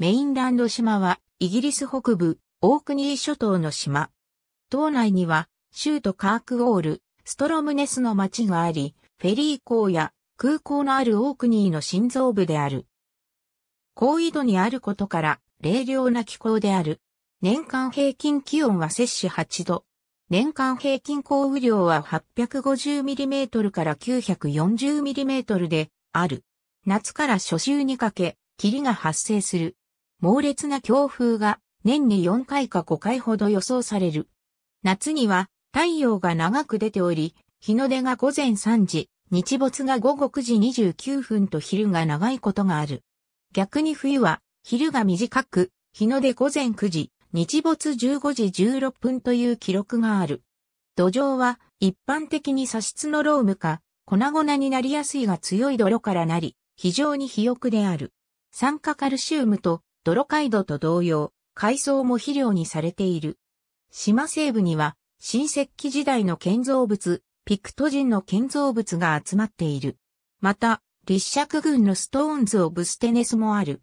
メインランド島は、イギリス北部、オークニー諸島の島。島内には、州都カークオール、ストロムネスの町があり、フェリー港や空港のあるオークニーの心臓部である。高緯度にあることから、冷涼な気候である。年間平均気温は摂氏8度。年間平均降雨量は 850mm から 940mm である。夏から初秋にかけ、霧が発生する。猛烈な強風が年に4回か5回ほど予想される。夏には太陽が長く出ており、日の出が午前3時、日没が午後9時29分と昼が長いことがある。逆に冬は昼が短く、日の出午前9時、日没15時16分という記録がある。土壌は一般的に砂質のロームか粉々になりやすいが強い泥からなり、非常に肥沃である。酸化カルシウムと泥イドと同様、海藻も肥料にされている。島西部には、新石器時代の建造物、ピクト人の建造物が集まっている。また、立石群のストーンズ・をブ・ステネスもある。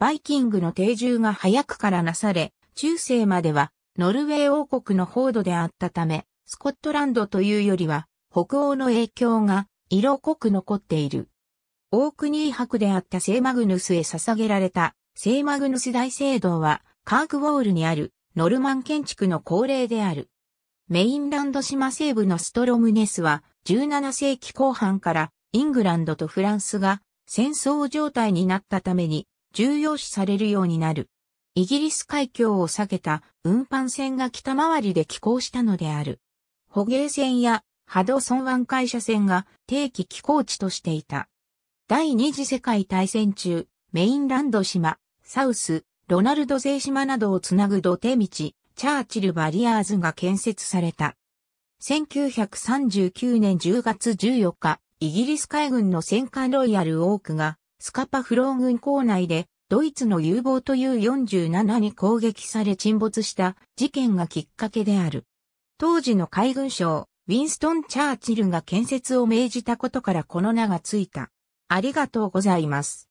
バイキングの定住が早くからなされ、中世まではノルウェー王国の報道であったため、スコットランドというよりは北欧の影響が色濃く残っている。オークニー博であった聖マグヌスへ捧げられた聖マグヌス大聖堂は、カークウォールにある、ノルマン建築の恒例である。メインランド島西部のストロムネスは、17世紀後半からイングランドとフランスが戦争状態になったために重要視されるようになる。イギリス海峡を避けた運搬船が北回りで寄港したのである。捕鯨船やハドソン湾会社船が定期寄港地としていた。第二次世界大戦中、メインランド島、サウス、ロナルド税島などをつなぐ土手道、チャーチルバリアーズが建設された。1939年10月14日、イギリス海軍の戦艦ロイヤルオークが、スカパフロー軍港内で、ドイツの U ボート U47 に攻撃され沈没した事件がきっかけである。当時の海軍省、ウィンストン・チャーチルが建設を命じたことからこの名がついた。ありがとうございます。